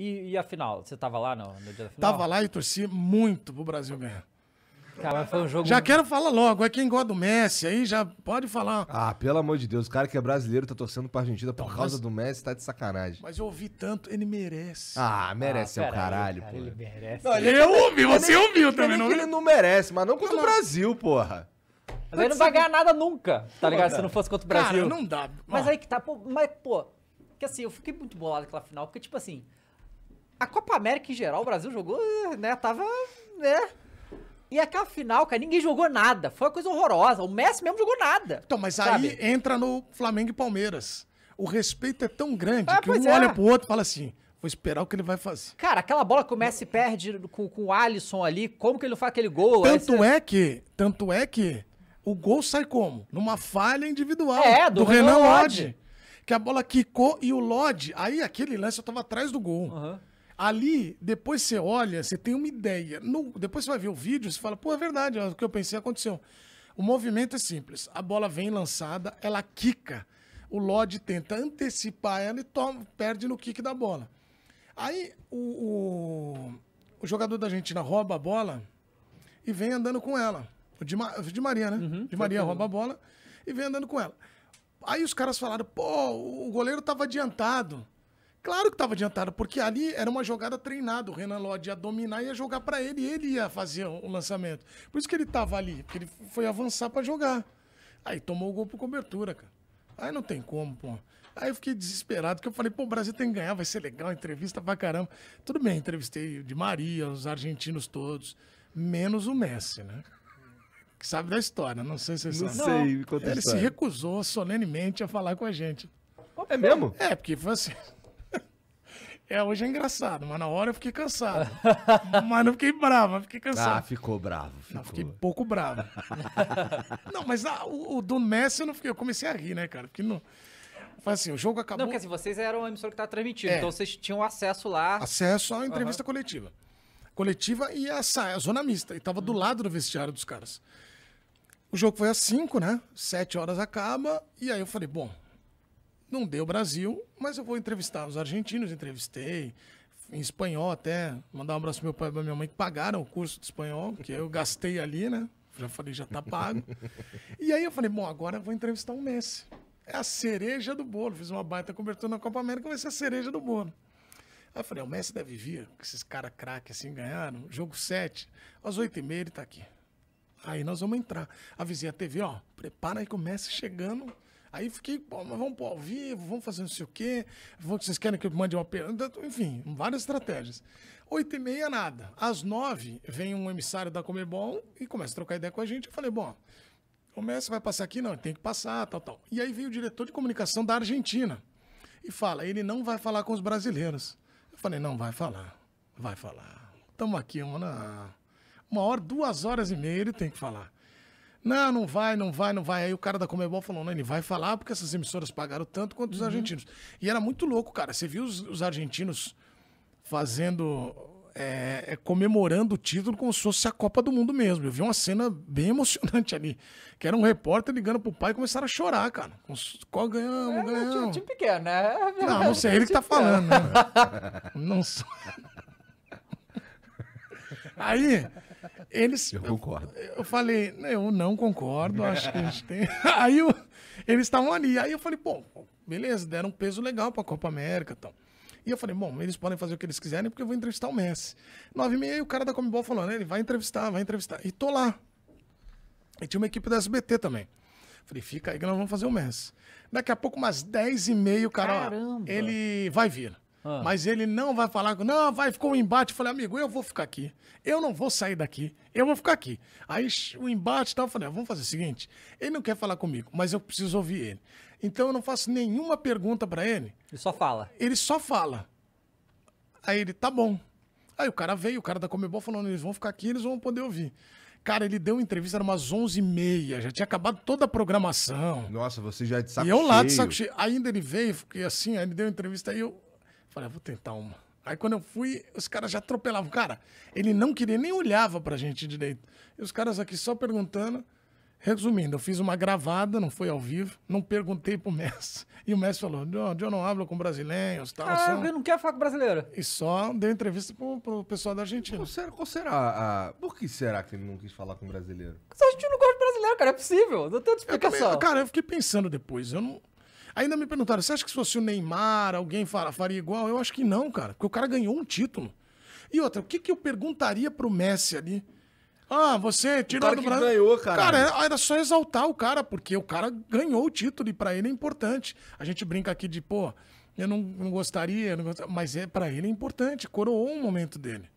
E, e a final? Você estava lá no, no, dia da final? Tava lá e torci muito pro Brasil ganhar. Cara, foi um jogo. Já quero falar logo. É quem gosta do Messi aí, já pode falar. Ah, pelo amor de Deus, o cara que é brasileiro tá torcendo pra Argentina por causa do Messi, tá de sacanagem. Mas eu ouvi tanto, ele merece. Ah, merece ah, é o ah, caralho, cara, pô. Ele merece. Não, ele ouvi, é você ouviu é também, não? Né? Ele não merece, mas não contra não, o Brasil, porra. Mas aí não vai ganhar nada nunca, tá ligado? Se não fosse contra o Brasil. Cara, não dá. Mas aí que tá, pô, mas, pô, que assim, eu fiquei muito bolado aquela final, porque, tipo assim, a Copa América em geral, o Brasil jogou, eh, né? Tava. né? E aquela final, cara, ninguém jogou nada. Foi uma coisa horrorosa. O Messi mesmo jogou nada. Então, mas sabe? aí entra no Flamengo e Palmeiras. O respeito é tão grande Ah, que um é. olha pro outro e fala assim: vou esperar o que ele vai fazer. Cara, aquela bola que o Messi perde com, com o Alisson ali, como que ele não faz aquele gol? Tanto você- é que, tanto é que o gol sai como? Numa falha individual É, do Renan Lodge. Que a bola quicou e o Lodge, aí aquele lance eu tava atrás do gol. Uhum. Ali, depois você olha, você tem uma ideia. No, depois você vai ver o vídeo, você fala, pô, é verdade, é o que eu pensei aconteceu. O movimento é simples. A bola vem lançada, ela quica. O Lodge tenta antecipar ela e toma, perde no kick da bola. Aí o, o, o, jogador da Argentina rouba a bola e vem andando com ela. O de, de Maria, né? Uhum, de Maria rouba a bola e vem andando com ela. Aí os caras falaram, pô, o goleiro estava adiantado. Claro que estava adiantado, porque ali era uma jogada treinada. O Renan Lodi ia dominar, ia jogar para ele e ele ia fazer o lançamento. Por isso que ele estava ali, porque ele foi avançar para jogar. Aí tomou o gol por cobertura, cara. Aí não tem como, pô. Aí eu fiquei desesperado, porque eu falei, pô, o Brasil tem que ganhar, vai ser legal, entrevista pra caramba. Tudo bem, entrevistei de Maria, os argentinos todos, menos o Messi, né? Que sabe da história, não sei se você não sabe. não sei, Ele se recusou solenemente a falar com a gente. É mesmo? É, porque foi assim. É, hoje é engraçado, mas na hora eu fiquei cansado. mas não fiquei bravo, mas fiquei cansado. Ah, ficou bravo. Ficou. Não, fiquei pouco bravo. não, mas o, o, do Messi eu não fiquei. Eu comecei a rir, né, cara? Porque não. Foi assim, o jogo acabou. Não, porque assim, vocês eram a emissora que estava transmitindo, é. então vocês tinham acesso lá. Acesso à entrevista uhum. coletiva. Coletiva e a, a zona mista. E tava do uhum. lado do vestiário dos caras. O jogo foi às 5, né? 7 horas acaba. E aí eu falei, bom, não deu Brasil, mas eu vou entrevistar os argentinos, entrevistei, em espanhol até, mandar um abraço pro meu pai e pra minha mãe, que pagaram o curso de espanhol, que eu gastei ali, né? Já falei, já tá pago. E aí eu falei, bom, agora eu vou entrevistar o Messi. É a cereja do bolo. Fiz uma baita cobertura na Copa América, vai ser a cereja do bolo. Aí eu falei, o Messi deve vir, que esses caras craque assim ganharam, jogo 7, às 8 e meia ele tá aqui. Aí nós vamos entrar. Avisei a TV, ó, prepara aí que o Messi chegando Aí fiquei, pô, mas vamos pôr ao vivo, vamos fazer não sei o quê, vocês querem que eu mande uma pergunta, então, enfim, várias estratégias. Oito e meia, nada. Às nove, vem um emissário da Comebol e começa a trocar ideia com a gente. Eu falei, bom, o Messi vai passar aqui? Não, tem que passar, tal, tal. E aí veio o diretor de comunicação da Argentina e fala, ele não vai falar com os brasileiros. Eu falei, não, vai falar, vai falar. Estamos aqui, mano, uma hora, duas horas e meia, ele tem que falar. Não, não vai, não vai, não vai. Aí o cara da Comebol falou: não, ele vai falar porque essas emissoras pagaram tanto quanto os uhum. argentinos. E era muito louco, cara. Você viu os, os argentinos fazendo. É, é, comemorando o título como se fosse a Copa do Mundo mesmo. Eu vi uma cena bem emocionante ali. Que era um repórter ligando pro pai e começaram a chorar, cara. Qual ganhamos, é, ganhamos. É time pequeno, né? É não, não sei, é ele que tá falando. Né? não sei. Aí, eles, eu concordo. Eu, eu falei, eu não concordo, acho que a gente tem. Aí eu, eles estavam ali. Aí eu falei, pô, beleza, deram um peso legal a Copa América então. E eu falei, bom, eles podem fazer o que eles quiserem, porque eu vou entrevistar o Messi. Nove e meia, o cara da Comebol falou, né? Ele vai entrevistar, vai entrevistar. E tô lá. E tinha uma equipe da SBT também. Falei, fica aí que nós vamos fazer o Messi. Daqui a pouco, umas dez e meia, o cara, Caramba. ele vai vir. Ah. Mas ele não vai falar, não, vai, ficou um embate. Eu falei, amigo, eu vou ficar aqui. Eu não vou sair daqui. Eu vou ficar aqui. Aí o embate tal, eu falei, ah, vamos fazer o seguinte: ele não quer falar comigo, mas eu preciso ouvir ele. Então eu não faço nenhuma pergunta para ele. Ele só fala. Ele só fala. Aí ele, tá bom. Aí o cara veio, o cara da Comebol falando, eles vão ficar aqui, eles vão poder ouvir. Cara, ele deu uma entrevista, era umas 11h30, já tinha acabado toda a programação. Nossa, você já é de saco E eu lá de saco cheio. Ainda ele veio, fiquei assim, aí ele deu uma entrevista, aí eu, Falei, ah, vou tentar uma. Aí quando eu fui, os caras já atropelavam. Cara, ele não queria, nem olhava pra gente direito. E os caras aqui só perguntando. Resumindo, eu fiz uma gravada, não foi ao vivo, não perguntei pro Messi. E o Messi falou: John, eu não hablo com brasileiros, tal. Ah, só... não quer falar com brasileiro. E só deu entrevista pro, pro pessoal da Argentina. Qual será, qual será a... Por que será que ele não quis falar com brasileiro? Porque a gente não gosta de brasileiro, cara, é possível, não tem explicação. Eu também, cara, eu fiquei pensando depois, eu não. Ainda me perguntaram, você acha que se fosse o Neymar, alguém faria igual? Eu acho que não, cara, porque o cara ganhou um título. E outra, o que, que eu perguntaria pro Messi ali? Ah, você tirou é o cara do Brasil. ganhou, cara. Cara, é, era só exaltar o cara, porque o cara ganhou o título e para ele é importante. A gente brinca aqui de, pô, eu não, não gostaria, não gostaria mas é para ele é importante, coroou um momento dele.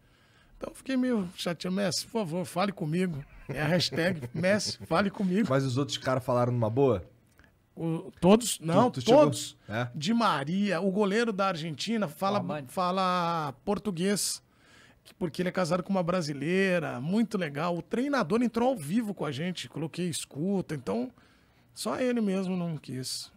Então eu fiquei meio chateado. Messi, por favor, fale comigo. É a hashtag Messi, fale comigo. Mas os outros caras falaram numa boa? O, todos? Não, tu, tu todos. É. De Maria, o goleiro da Argentina fala, oh, fala português, porque ele é casado com uma brasileira, muito legal. O treinador entrou ao vivo com a gente, coloquei escuta, então só ele mesmo não quis.